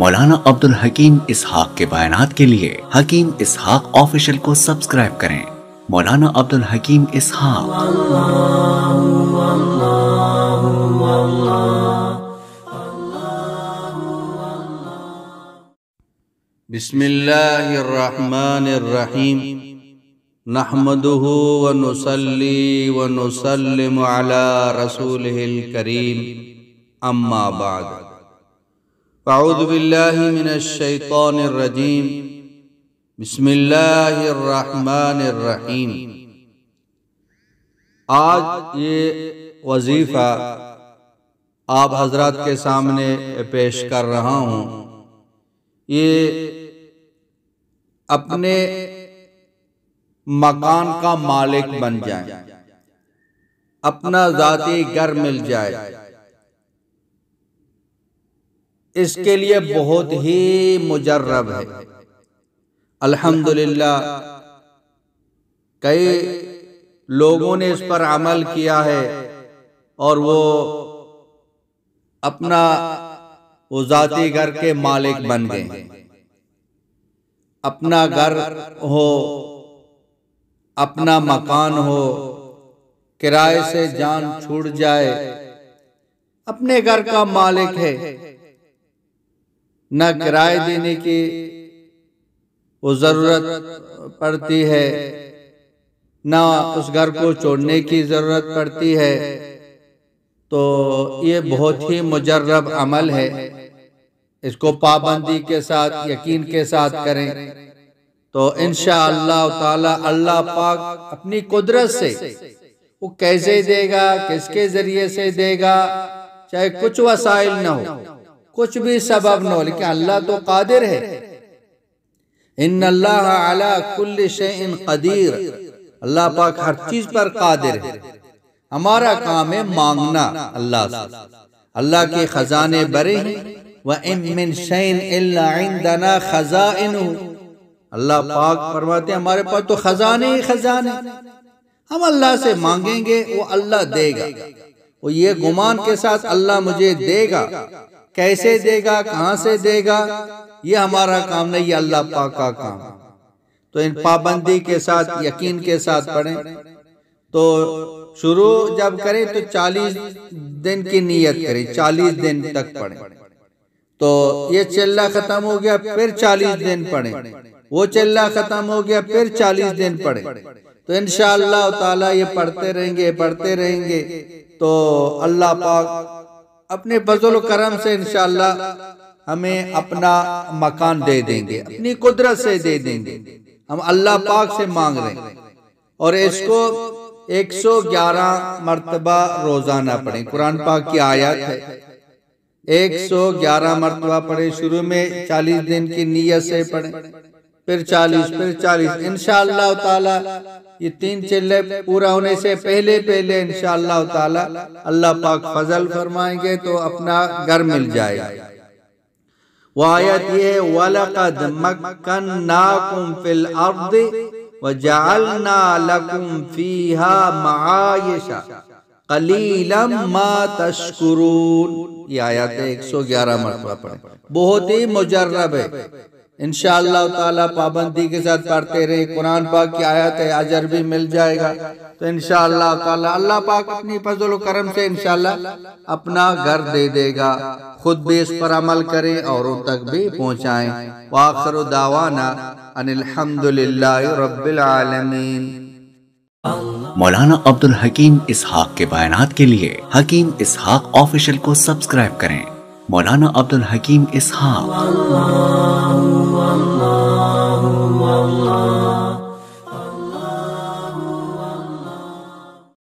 मौलाना अब्दुल हकीम इसहाक के बयानात के लिए हकीम इसहाक ऑफिशियल को सब्सक्राइब करें मौलाना अब्दुल हकीम इसहाक बिस्मिल्लाहिर्रहमानिर्रहीम नहमदुहु व नुसल्ली व नुसल्लिमु अला रसूलिहिल करीम अम्मा बाद الرحمن الرحيم आज ये वजीफ़ा आप हजरत के सामने पेश कर रहा हूँ ये अपने मकान का मालिक बन जाए अपना ज़ाती घर मिल जाए इसके लिए बहुत ही मुजर्रब है अल्हम्दुलिल्लाह कई लोगों ने इस पर अमल किया है और वो अपना वो जाति घर के मालिक बन गए अपना घर हो अपना मकान हो किराए से जान छूट जाए अपने घर का मालिक है न किराए देने की वो ज़रूरत पड़ती है न उस घर को छोड़ने की ज़रूरत पड़ती है तो ये बहुत ही मुजर्रब अमल है इसको पाबंदी के साथ यकीन के साथ करें तो इन ताला अल्लाह पाक अपनी कुदरत से वो कैसे देगा किसके ज़रिए से देगा चाहे कुछ वसाइल न हो कुछ भी सबब न हो लेकिन तो अल्लाह तो कादिर है इन अल्लाह अला कुल्ल इन कदीर अल्लाह पाक हर चीज पर कादिर है हमारा काम है मांगना अल्लाह से अल्लाह के खजाने बरे हैं वह इमिन शैन इल्ला खजा अल्लाह पाक फरमाते तो हैं हमारे पास तो खजाने ही खजाने हम अल्लाह से मांगेंगे वो अल्लाह देगा वो ये गुमान के साथ अल्लाह मुझे देगा कैसे देगा कहाँ से देगा ये हमारा काम नहीं है अल्लाह पाक का काम तो इन पाबंदी के साथ यकीन के साथ पढ़ें तो शुरू जब करें तो 40 दिन की नीयत करें 40 दिन तक पढ़ें तो ये चिल्ला खत्म हो गया फिर 40 दिन पढ़ें वो चिल्ला खत्म हो गया फिर 40 दिन पढ़ें तो इनशाला ताला ये पढ़ते रहेंगे पढ़ते रहेंगे तो अल्लाह पाक अपने बजुल करम से इनशाला हमें अपना मकान दे देंगे अपनी कुदरत से दे देंगे हम अल्लाह पाक से मांग रहे हैं और इसको 111 मरतबा रोजाना पड़े कुरान पाक की आयत है 111 मरतबा पढ़े शुरू में 40 दिन की नीयत से पड़े फिर चालीस फिर चालीस इनशाला ताला ये तीन चिल्ले पूरा होने से पहले पहले इनशाला ताला अल्लाह पाक फजल फरमाएंगे तो अपना घर मिल जाएगा आयत ये वलकद मक्कन्नाकुम फिल अर्द 111 मरतबा पढ़े बहुत ही मुजर्रब है इन ताला पाबंदी के साथ पढ़ते रहे कुरान पाक की आयत है अजर भी मिल जाएगा तो इन ताला अल्लाह पाक अपनी फजल करम से इनशाला अपना घर दे देगा खुद भी इस पर अमल करें और उन तक भी पहुँचाए वाखर दावाना अनिलहमदुल्ला मौलाना अब्दुल हकीम इस हाक के बयान के लिए हकीम इस हाक ऑफिशियल को सब्सक्राइब करें मौलाना अब्दुल हकीम इस हाक